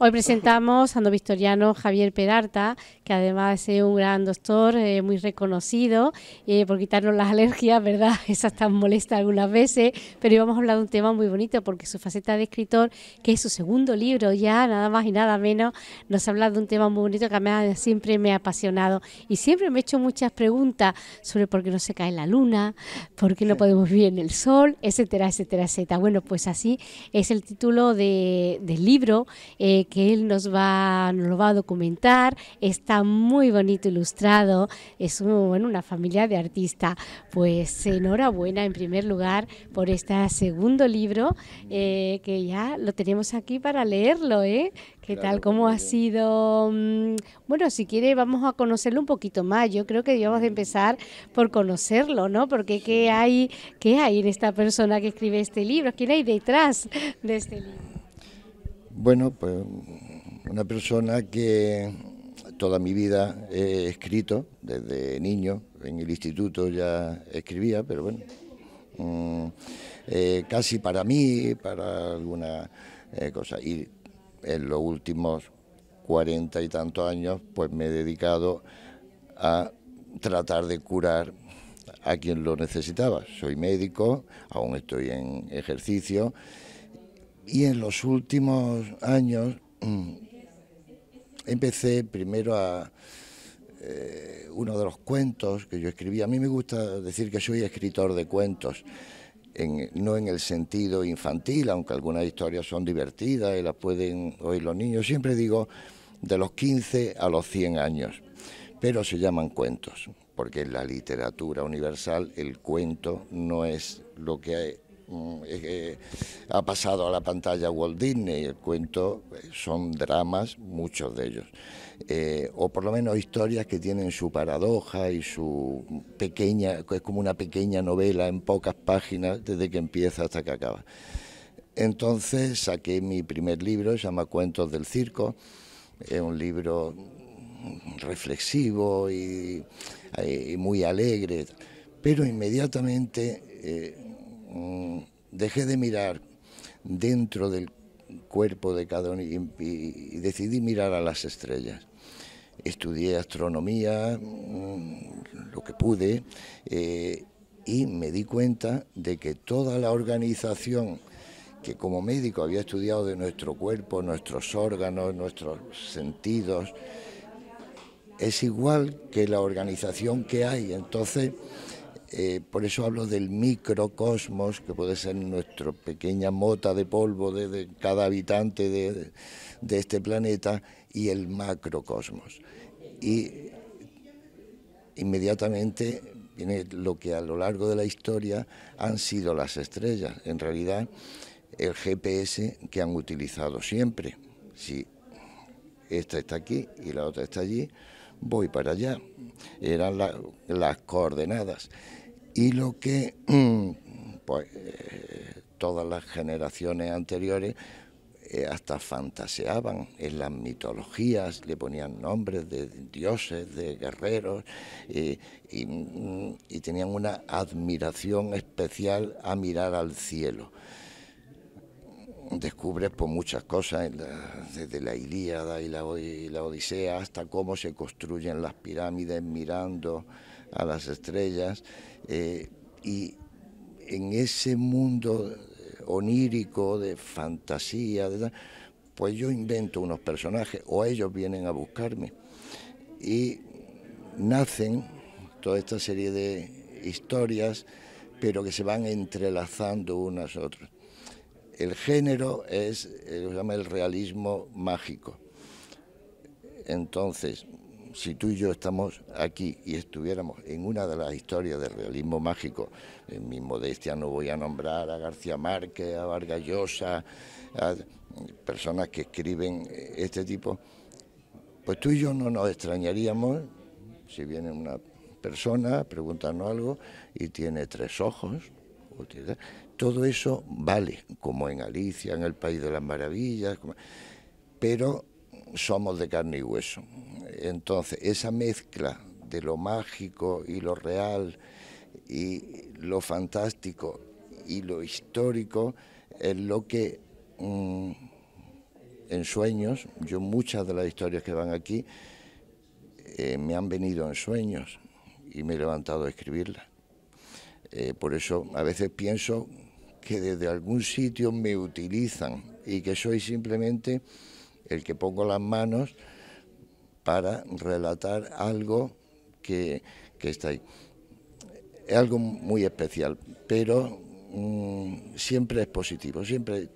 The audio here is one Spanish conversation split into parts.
Hoy presentamos a Ando Victoriano Javier Peralta, que además es un gran doctor, eh, muy reconocido, eh, por quitarnos las alergias, ¿verdad? Esas tan molestas algunas veces, pero íbamos a hablar de un tema muy bonito porque su faceta de escritor, que es su segundo libro ya, nada más y nada menos, nos habla de un tema muy bonito que a mí siempre me ha apasionado y siempre me he hecho muchas preguntas sobre por qué no se cae la luna, por qué no podemos vivir en el sol, etcétera, etcétera, etcétera. Bueno, pues así es el título del libro eh, que él nos va, nos lo va a documentar. Está muy bonito ilustrado, es una familia de artistas. Pues enhorabuena en primer lugar por este segundo libro eh, que ya lo tenemos aquí para leerlo, ¿eh? ¿Qué tal? ¿Cómo ha sido? Mm, bueno, si quiere vamos a conocerlo un poquito más. Yo creo que debemos de empezar por conocerlo, ¿no? Porque ¿qué hay, qué hay en esta persona que escribe este libro? ¿Quién hay detrás de este libro? Bueno, pues una persona que toda mi vida he escrito, desde niño, en el instituto ya escribía, pero bueno, mm, eh, casi para mí, para alguna eh, cosa. Y en los últimos cuarenta y tantos años, pues me he dedicado a tratar de curar a quien lo necesitaba. Soy médico, aún estoy en ejercicio, y en los últimos años... Mm, empecé primero a eh, uno de los cuentos que yo escribí. A mí me gusta decir que soy escritor de cuentos. no en el sentido infantil, aunque algunas historias son divertidas y las pueden oír los niños, siempre digo de los 15 a los 100 años, pero se llaman cuentos, porque en la literatura universal el cuento no es lo que hay. Mm, ha pasado a la pantalla Walt Disney, el cuento, son dramas, muchos de ellos, eh, o por lo menos historias que tienen su paradoja y su pequeña, es como una pequeña novela en pocas páginas desde que empieza hasta que acaba. Entonces saqué mi primer libro, se llama Cuentos del Circo, es un libro reflexivo y, eh, muy alegre, pero inmediatamente... Eh, Mm, dejé de mirar dentro del cuerpo de cada uno y, decidí mirar a las estrellas. Estudié astronomía, mm, lo que pude, eh, y me di cuenta de que toda la organización que como médico había estudiado de nuestro cuerpo, nuestros órganos, nuestros sentidos, es igual que la organización que hay. Entonces, eh, por eso hablo del microcosmos, que puede ser nuestra pequeña mota de polvo de, cada habitante de, de, este planeta, y el macrocosmos. Y inmediatamente viene lo que a lo largo de la historia han sido las estrellas, en realidad el GPS que han utilizado siempre. Si esta está aquí y la otra está allí, voy para allá. Eran las coordenadas. Y lo que mm, pues, eh, todas las generaciones anteriores eh, hasta fantaseaban en las mitologías, le ponían nombres de dioses, de guerreros, y mm, tenían una admiración especial a mirar al cielo descubres por muchas cosas, desde la Ilíada y la, Odisea hasta cómo se construyen las pirámides mirando a las estrellas. Eh, y en ese mundo eh, onírico, de fantasía, pues yo invento unos personajes o ellos vienen a buscarme. Y nacen toda esta serie de historias, pero que se van entrelazando unas a otras el género es eh, lo llama el realismo mágico. Entonces, si tú y yo estamos aquí y estuviéramos en una de las historias del realismo mágico, en mi modestia no voy a nombrar a García Márquez, a Vargas Llosa, a personas que escriben eh, este tipo, pues tú y yo no nos extrañaríamos si viene una persona preguntando algo y tiene tres ojos, todo eso vale, como en Alicia, en el País de las Maravillas, pero somos de carne y hueso. Entonces, esa mezcla de lo mágico y lo real y lo fantástico y lo histórico es lo que mm, en sueños, yo muchas de las historias que van aquí eh, me han venido en sueños y me he levantado a escribirlas. Eh, por eso a veces pienso que desde algún sitio me utilizan y que soy simplemente el que pongo las manos para relatar algo que, está ahí. Es algo muy especial, pero mm, siempre es positivo, siempre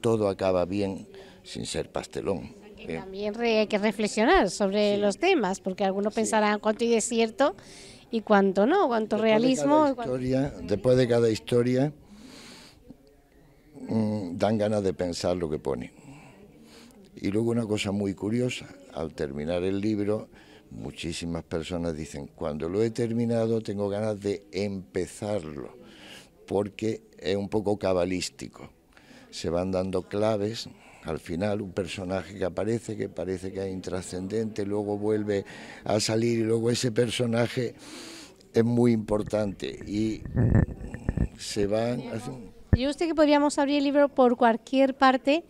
todo acaba bien sin ser pastelón. también hay que reflexionar sobre los temas, porque algunos pensarán cuánto y es cierto y cuánto no, cuánto realismo. después de cada historia mm, dan ganas de pensar lo que pone. Y luego una cosa muy curiosa, al terminar el libro, muchísimas personas dicen, cuando lo he terminado tengo ganas de empezarlo, porque es un poco cabalístico. Se van dando claves al final un personaje que aparece, que parece que es intrascendente, luego vuelve a salir y luego ese personaje es muy importante y se van... Yo usted que podríamos abrir el libro por cualquier parte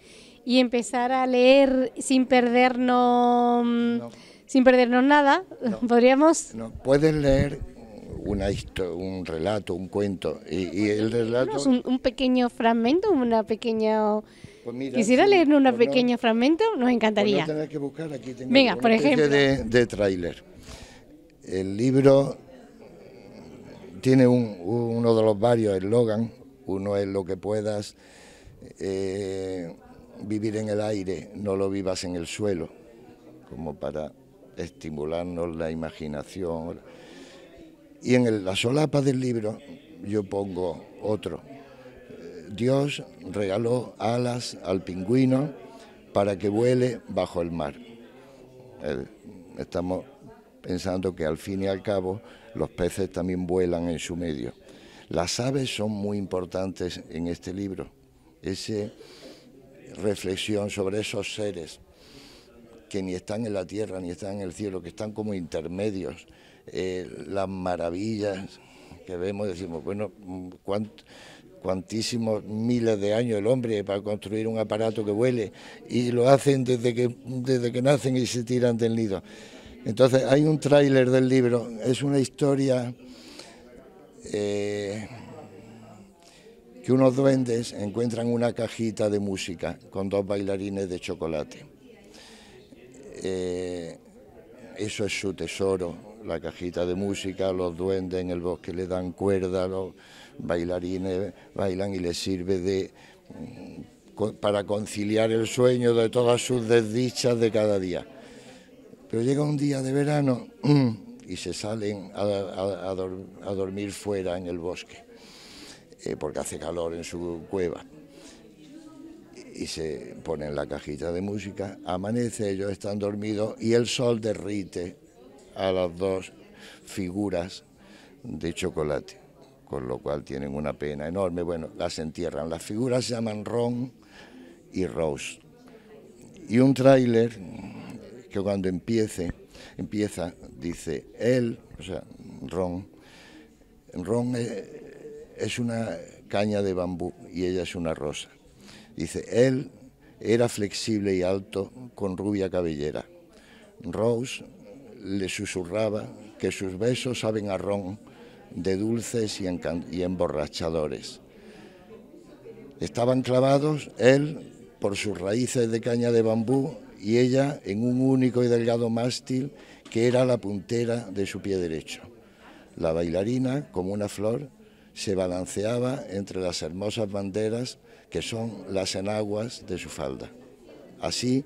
y empezar a leer sin perdernos, mm, sin perdernos nada, podríamos... No, puedes leer una un relato, un cuento y, el relato... Un, un pequeño fragmento, una pequeña pues Quisiera leer un pequeño fragmento, nos encantaría. Venga, por ejemplo. De, de tráiler. El libro tiene uno de los varios eslogan. Uno es lo que puedas eh, vivir en el aire, no lo vivas en el suelo, como para estimularnos la imaginación. Y en la solapa del libro yo pongo otro, Dios regaló alas al pingüino para que vuele bajo el mar. Estamos pensando que al fin y al cabo los peces también vuelan en su medio. Las aves son muy importantes en este libro. Esa reflexión sobre esos seres que ni están en la tierra ni están en el cielo, que están como intermedios. Eh, las maravillas que vemos, decimos, bueno, mm, ¿cuánto? cuantísimos miles de años el hombre para construir un aparato que vuele... y lo hacen desde que, desde que nacen y se tiran del nido. Entonces hay un tráiler del libro, es una historia eh, que unos duendes encuentran una cajita de música con dos bailarines de chocolate. Eh, eso es su tesoro, la cajita de música, los duendes en el bosque le dan cuerda, bailarines bailan y les sirve de mm, para conciliar el sueño de todas sus desdichas de cada día. Pero llega un día de verano mm, y se salen a, dormir fuera en el bosque, eh, porque hace calor en su cueva. Y se ponen la cajita de música, amanece, ellos están dormidos y el sol derrite a las dos figuras de chocolate con lo cual tienen una pena enorme. Bueno, las entierran. Las figuras se llaman Ron y Rose. Y un tráiler que cuando empiece, empieza, dice, él, o sea, Ron, Ron es una caña de bambú y ella es una rosa. Dice, él era flexible y alto, con rubia cabellera. Rose le susurraba que sus besos saben a Ron de dulces y, emborrachadores. Estaban clavados él por sus raíces de caña de bambú y ella en un único y delgado mástil que era la puntera de su pie derecho. La bailarina, como una flor, se balanceaba entre las hermosas banderas que son las enaguas de su falda. Así,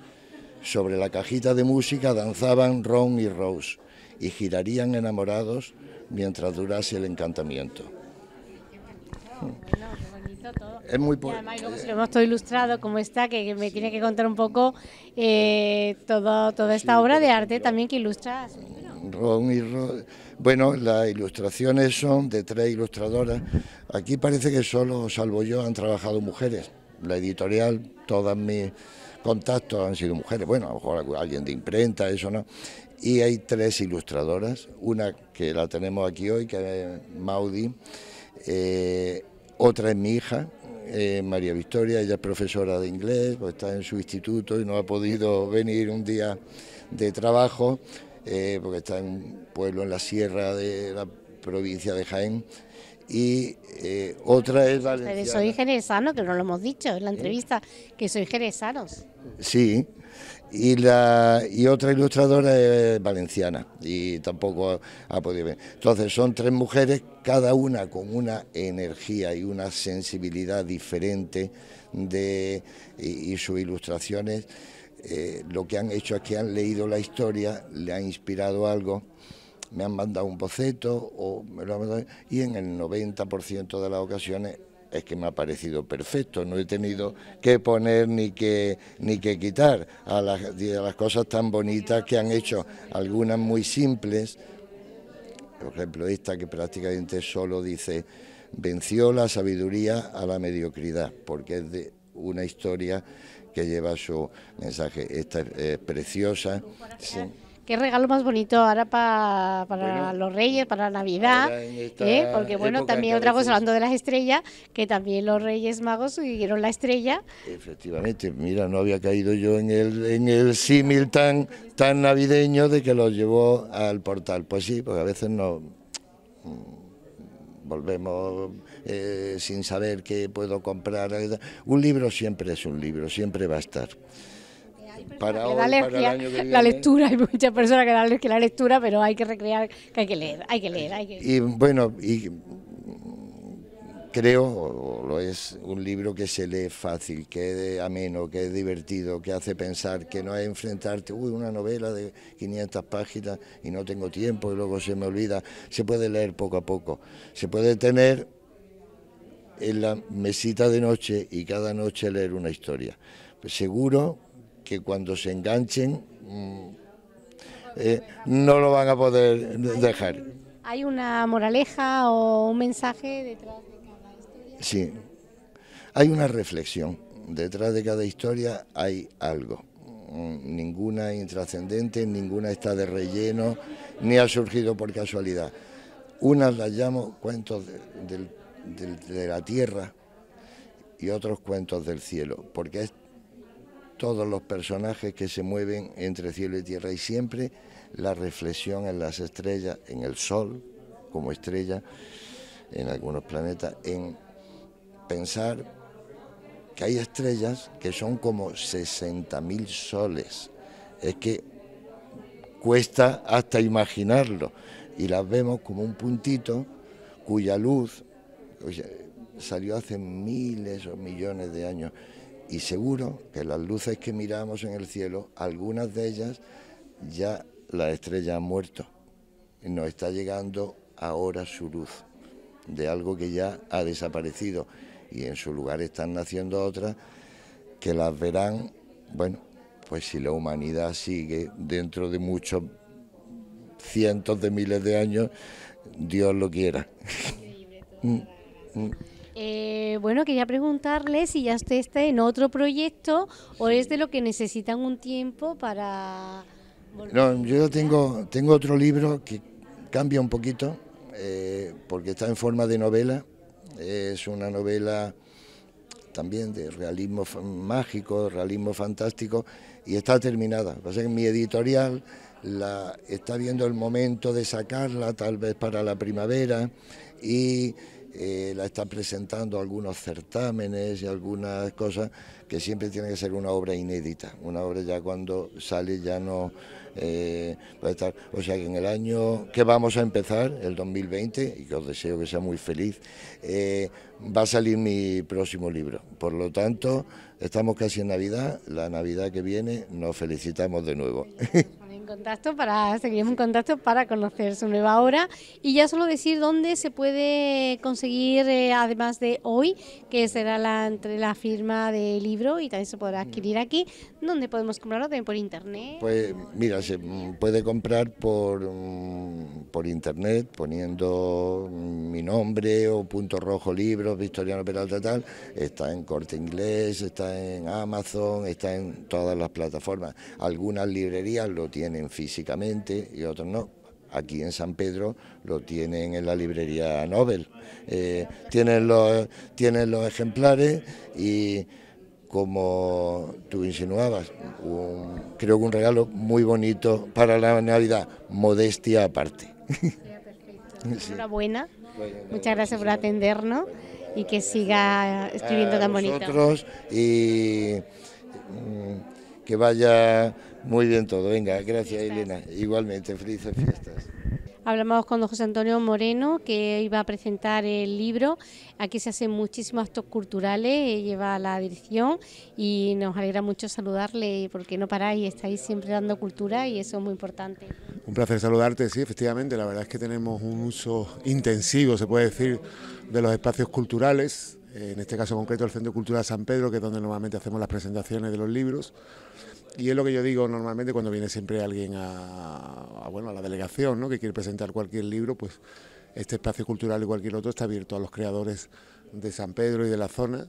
sobre la cajita de música danzaban Ron y Rose y girarían enamorados mientras durase el encantamiento. Es muy y además, lo hemos todo ilustrado como está, que, me tiene que contar un poco eh, todo, toda esta obra de arte también que ilustras. Bueno, las ilustraciones son de tres ilustradoras. Aquí parece que solo, salvo yo, han trabajado mujeres. La editorial, todos mis contactos han sido mujeres. Bueno, a lo mejor alguien de imprenta, eso no y hay tres ilustradoras, una que la tenemos aquí hoy, que es Maudi, eh, otra es mi hija, eh, María Victoria, ella es profesora de inglés, pues está en su instituto y no ha podido venir un día de trabajo, eh, porque está en un pueblo en la sierra de la provincia de Jaén, y eh, otra es valenciana. soy jerezano, que no lo hemos dicho en la entrevista, que soy jerezanos. Sí, y, la, y otra ilustradora es valenciana y tampoco ha, podido ver. Entonces son tres mujeres, cada una con una energía y una sensibilidad diferente de, y, sus ilustraciones. Eh, lo que han hecho es que han leído la historia, le ha inspirado algo me han mandado un boceto o me lo y en el 90% de las ocasiones es que me ha parecido perfecto, no he tenido que poner ni que ni que quitar a las, cosas tan bonitas que han hecho, algunas muy simples, por ejemplo esta que prácticamente solo dice venció la sabiduría a la mediocridad, porque es de una historia que lleva su mensaje, esta es, preciosa qué regalo más bonito ahora para los Reyes, para Navidad, ¿eh? porque bueno, también otra cosa, hablando de las estrellas, que también los Reyes Magos siguieron la estrella. Efectivamente, mira, no había caído yo en el, símil tan, navideño de que los llevó al portal. Pues sí, porque a veces no mm, volvemos eh, sin saber qué puedo comprar. Un libro siempre es un libro, siempre va a estar para La lectura, hay muchas personas que dan la lectura, pero hay que recrear, hay que leer, hay que leer, Y bueno, creo, lo es, un libro que se lee fácil, que es ameno, que es divertido, que hace pensar, que no es enfrentarte, uy, una novela de 500 páginas y no tengo tiempo y luego se me olvida. Se puede leer poco a poco, se puede tener en la mesita de noche y cada noche leer una historia. seguro que cuando se enganchen mm, eh, no lo van a poder dejar. ¿Hay una moraleja o un mensaje detrás de cada historia? Sí, hay una reflexión. Detrás de cada historia hay algo. Mm, ninguna es intrascendente, ninguna está de relleno, ni ha surgido por casualidad. Unas las llamo cuentos de, de la tierra y otros cuentos del cielo, porque es todos los personajes que se mueven entre cielo y tierra y siempre la reflexión en las estrellas, en el Sol como estrella, en algunos planetas, en pensar que hay estrellas que son como 60.000 soles. Es que cuesta hasta imaginarlo y las vemos como un puntito cuya luz salió hace miles o millones de años y seguro que las luces que miramos en el cielo, algunas de ellas ya la estrella ha muerto. nos está llegando ahora su luz de algo que ya ha desaparecido y en su lugar están naciendo otras que las verán, bueno, pues si la humanidad sigue dentro de muchos cientos de miles de años, Dios lo quiera. Eh, bueno, quería preguntarle si ya usted está en otro proyecto o es de lo que necesitan un tiempo para... No, yo tengo, tengo otro libro que cambia un poquito eh, porque está en forma de novela. Es una novela también de realismo mágico, realismo fantástico y está terminada. Lo mi editorial está viendo el momento de sacarla tal vez para la primavera y eh, la están presentando algunos certámenes y algunas cosas que siempre tiene que ser una obra inédita, una obra ya cuando sale ya no va eh, a estar. O sea que en el año que vamos a empezar, el 2020, y que os deseo que sea muy feliz, eh, va a salir mi próximo libro. Por lo tanto, estamos casi en Navidad, la Navidad que viene nos felicitamos de nuevo. contacto para seguir un contacto para conocer su nueva obra y ya solo decir dónde se puede conseguir eh, además de hoy que será la entre la firma del libro y también se podrá adquirir aquí dónde podemos comprarlo también por internet pues mira se puede comprar por mm, por internet poniendo mm, mi nombre o punto rojo libros Victoriano Peralta tal está en Corte Inglés está en Amazon está en todas las plataformas algunas librerías lo tienen físicamente y otros no. Aquí en San Pedro lo tienen en la librería Nobel. Eh, tienen, los, tienen los ejemplares y como tú insinuabas, creo que un regalo muy bonito para la Navidad, modestia aparte. Enhorabuena. Muchas gracias por atendernos y que siga escribiendo tan bonito. y mm, que vaya muy bien todo, venga, gracias Elena. Igualmente, felices fiestas. Hablamos con José Antonio Moreno, que iba a presentar el libro. Aquí se hacen muchísimos actos culturales, eh, lleva la dirección y nos alegra mucho saludarle porque no paráis, estáis siempre dando cultura y eso es muy importante. Un placer saludarte, sí, efectivamente. La verdad es que tenemos un uso intensivo, se puede decir, de los espacios culturales. En este caso concreto, el Centro Cultural San Pedro, que es donde normalmente hacemos las presentaciones de los libros y es lo que yo digo normalmente cuando viene siempre alguien a, bueno, a la delegación, ¿no? que quiere presentar cualquier libro, pues este espacio cultural y cualquier otro está abierto a los creadores de San Pedro y de la zona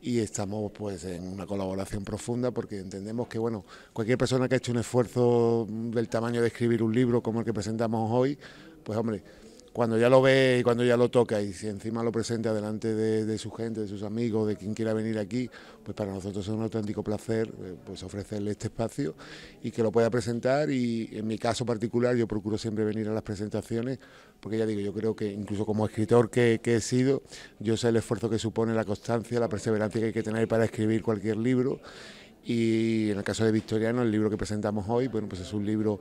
y estamos pues en una colaboración profunda porque entendemos que bueno cualquier persona que ha hecho un esfuerzo del tamaño de escribir un libro como el que presentamos hoy pues hombre cuando ya lo ve y cuando ya lo toca y si encima lo presenta delante de, su gente, de sus amigos, de quien quiera venir aquí, pues para nosotros es un auténtico placer eh, pues ofrecerle este espacio y que lo pueda presentar y en mi caso particular yo procuro siempre venir a las presentaciones porque ya digo, yo creo que incluso como escritor que, que he sido, yo sé el esfuerzo que supone la constancia, la perseverancia que hay que tener para escribir cualquier libro y en el caso de Victoriano, el libro que presentamos hoy, bueno, pues es un libro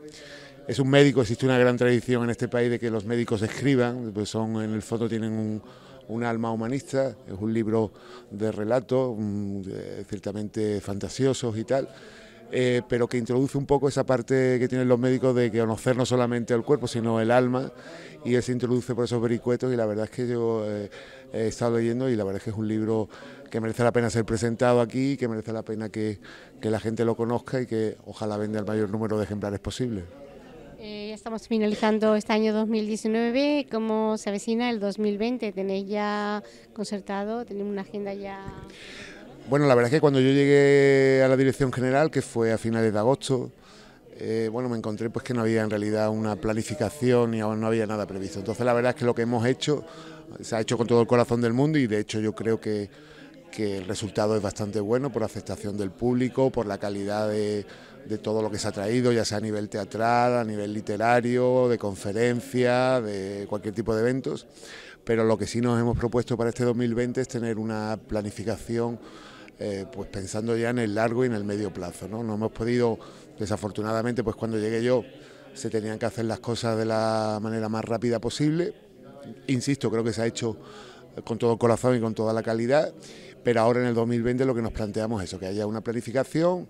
es un médico, existe una gran tradición en este país de que los médicos escriban, pues son en el fondo tienen un, alma humanista, es un libro de relatos mm, eh, ciertamente fantasiosos y tal. Eh, pero que introduce un poco esa parte que tienen los médicos de conocer no solamente el cuerpo, sino el alma, y él se introduce por esos vericuetos, y la verdad es que yo eh, he estado leyendo, y la verdad es que es un libro que merece la pena ser presentado aquí, que merece la pena que, que la gente lo conozca y que ojalá venda el mayor número de ejemplares posible. Eh, ya estamos finalizando este año 2019. ¿Cómo se avecina el 2020? ¿Tenéis ya concertado? ¿Tenéis una agenda ya...? Bueno, la verdad es que cuando yo llegué a la dirección general, que fue a finales de agosto, eh, bueno, me encontré pues que no había en realidad una planificación y aún no había nada previsto. Entonces la verdad es que lo que hemos hecho se ha hecho con todo el corazón del mundo y de hecho yo creo que, que el resultado es bastante bueno por aceptación del público, por la calidad de, de todo lo que se ha traído, ya sea a nivel teatral, a nivel literario, de conferencia, de cualquier tipo de eventos. Pero lo que sí nos hemos propuesto para este 2020 es tener una planificación eh, pues pensando ya en el largo y en el medio plazo. ¿no? no hemos podido, desafortunadamente, pues cuando llegué yo se tenían que hacer las cosas de la manera más rápida posible. Insisto, creo que se ha hecho eh, con todo corazón y con toda la calidad, pero ahora en el 2020 lo que nos planteamos es eso, que haya una planificación,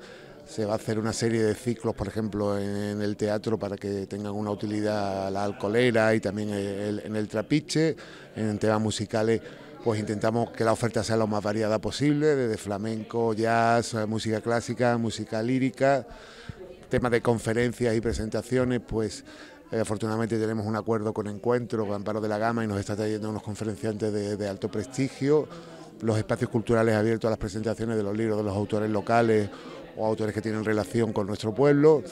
se va a hacer una serie de ciclos, por ejemplo, en, el teatro para que tengan una utilidad la alcoholera y también en el trapiche, en temas musicales. Pues intentamos que la oferta sea lo más variada posible, desde flamenco, jazz, eh, música clásica, música lírica, temas de conferencias y presentaciones, pues eh, afortunadamente tenemos un acuerdo con Encuentro, con Amparo de la Gama y nos está trayendo unos conferenciantes de, alto prestigio, los espacios culturales abiertos a las presentaciones de los libros de los autores locales o autores que tienen relación con nuestro pueblo.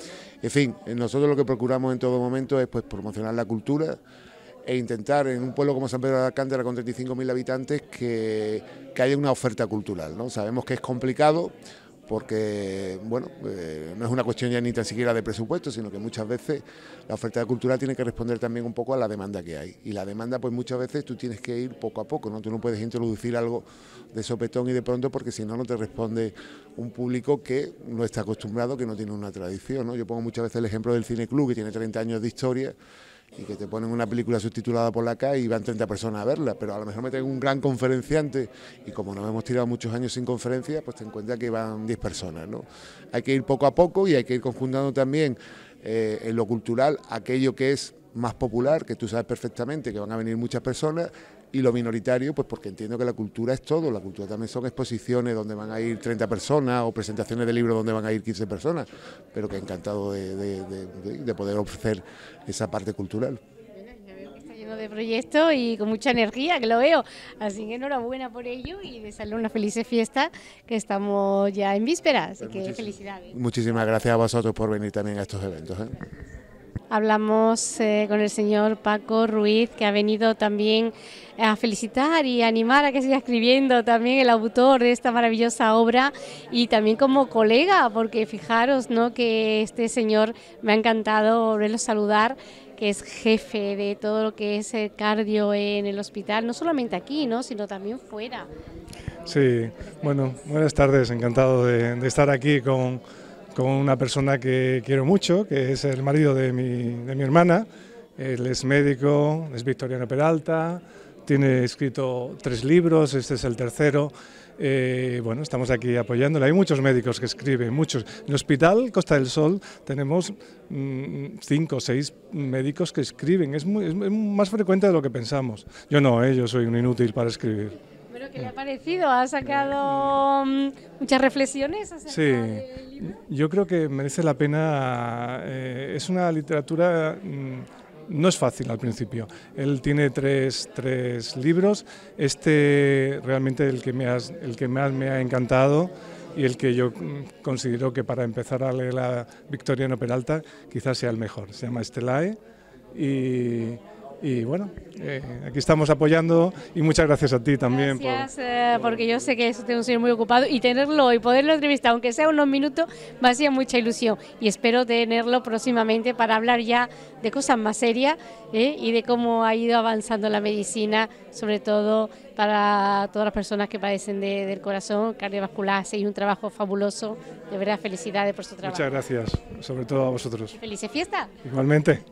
En fin, nosotros lo que procuramos en todo momento es pues, promocionar la cultura e intentar en un pueblo como San Pedro de Alcántara con 35.000 habitantes que, que haya una oferta cultural. ¿no? Sabemos que es complicado, porque bueno, eh, no es una cuestión ya ni tan siquiera de presupuesto, sino que muchas veces la oferta de cultura tiene que responder también un poco a la demanda que hay. Y la demanda, pues muchas veces tú tienes que ir poco a poco, ¿no? Tú no puedes introducir algo de sopetón y de pronto porque si no, no te responde un público que no está acostumbrado, que no tiene una tradición, ¿no? Yo pongo muchas veces el ejemplo del Cine Club, que tiene 30 años de historia y que te ponen una película subtitulada por la calle y van 30 personas a verla, pero a lo mejor me tengo un gran conferenciante y como nos hemos tirado muchos años sin conferencias, pues te encuentras que van 10 personas. ¿no? Hay que ir poco a poco y hay que ir conjuntando también eh, en lo cultural aquello que es más popular, que tú sabes perfectamente que van a venir muchas personas, y lo minoritario, pues porque entiendo que la cultura es todo, la cultura también son exposiciones donde van a ir 30 personas o presentaciones de libros donde van a ir 15 personas, pero que encantado de, de, poder ofrecer esa parte cultural lleno de proyectos y con mucha energía, que lo veo. Así que enhorabuena por ello y desearle una feliz fiesta, que estamos ya en vísperas. Así pues que muchísimas, felicidades. Muchísimas gracias a vosotros por venir también a estos eventos. ¿eh? Hablamos eh, con el señor Paco Ruiz, que ha venido también a felicitar y animar a que siga escribiendo también el autor de esta maravillosa obra y también como colega, porque fijaros ¿no? que este señor me ha encantado verlo saludar que es jefe de todo lo que es el cardio en el hospital, no solamente aquí, ¿no? sino también fuera. Sí, bueno, buenas tardes, encantado de estar aquí con, con una persona que quiero mucho, que es el marido de mi, hermana. Él es médico, es Victoriano Peralta, tiene escrito tres libros, este es el tercero. Eh, bueno, estamos aquí apoyándole. Hay muchos médicos que escriben, muchos. En el Hospital Costa del Sol tenemos mm, cinco o seis médicos que escriben. Es, más frecuente de lo que pensamos. Yo no, ¿eh? yo soy un inútil para escribir. ¿Pero ¿qué le ha parecido? ¿Ha sacado mm, muchas reflexiones? Sí, del libro? yo creo que merece la pena. Eh, es una literatura. Mm, no es fácil al principio. Él tiene tres, libros. Este realmente el que, me el que más me ha encantado y el que yo mm, considero que para empezar a leer a Victoriano Peralta quizás sea el mejor. Se llama Estelae y y bueno, eh, aquí estamos apoyando y muchas gracias a ti también. Gracias, eh, porque yo sé que es un señor muy ocupado y tenerlo y poderlo entrevistar, aunque sea unos minutos, me hacía mucha ilusión y espero tenerlo próximamente para hablar ya de cosas más serias eh, y de cómo ha ido avanzando la medicina, sobre todo para todas las personas que padecen del corazón, cardiovascular, hacéis un trabajo fabuloso, de verdad felicidades por su trabajo. Muchas gracias, sobre todo a vosotros. Feliz fiesta. Igualmente.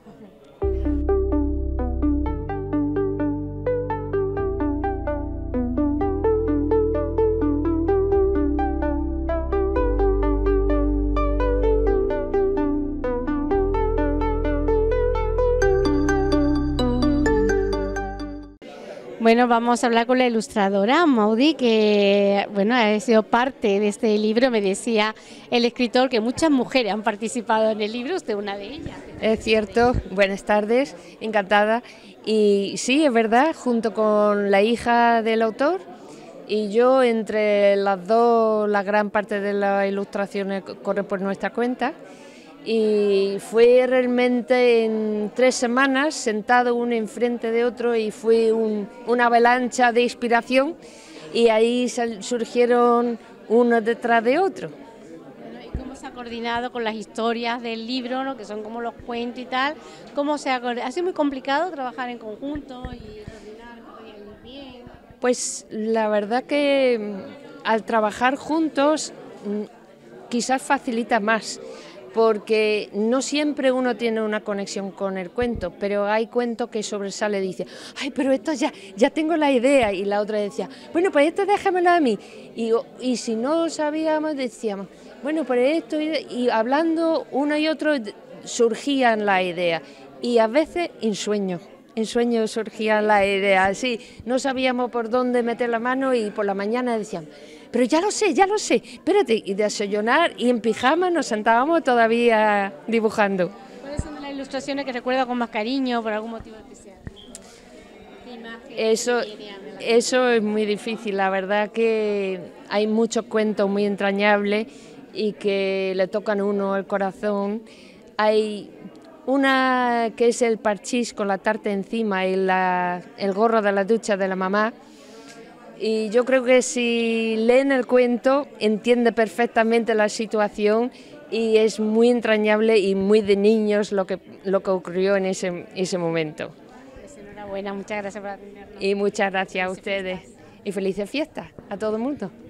Bueno, vamos a hablar con la ilustradora Maudi, que bueno, ha sido parte de este libro. Me decía el escritor que muchas mujeres han participado en el libro, usted una de ellas. Es cierto, buenas tardes, encantada. Y sí, es verdad, junto con la hija del autor y yo, entre las dos, la gran parte de las ilustraciones corre por nuestra cuenta y fue realmente en tres semanas sentado uno enfrente de otro y fue una avalancha de inspiración y ahí surgieron uno detrás de otro. ¿Y cómo se ha coordinado con las historias del libro, ...lo que son como los cuentos y tal? ¿Cómo se ha, ha sido muy complicado trabajar en conjunto y coordinar bien? Pues la verdad que mm, al trabajar juntos mm, quizás facilita más porque no siempre uno tiene una conexión con el cuento, pero hay cuento que sobresale y dice, ay, pero esto ya, ya tengo la idea, y la otra decía, bueno, pues esto déjamelo a mí, y, si no sabíamos, decíamos, bueno, pues esto, y, hablando uno y otro surgían la idea y a veces en sueños. En sueño surgía la idea ...así, no sabíamos por dónde meter la mano y por la mañana decíamos pero ya lo sé, ya lo sé, espérate, y desayunar y en pijama nos sentábamos todavía dibujando. ¿Cuáles son las ilustraciones que recuerda con más cariño por algún motivo especial? Eso, eso es muy difícil, la verdad que hay muchos cuentos muy entrañables y que le tocan uno el corazón. Hay una que es el parchís con la tarta encima y el gorro de la ducha de la mamá, y yo creo que si leen el cuento entiende perfectamente la situación y es muy entrañable y muy de niños lo que, lo que ocurrió en ese, ese momento. Pues enhorabuena, muchas gracias por atendernos. Y muchas gracias a ustedes. Y felices fiestas a todo el mundo.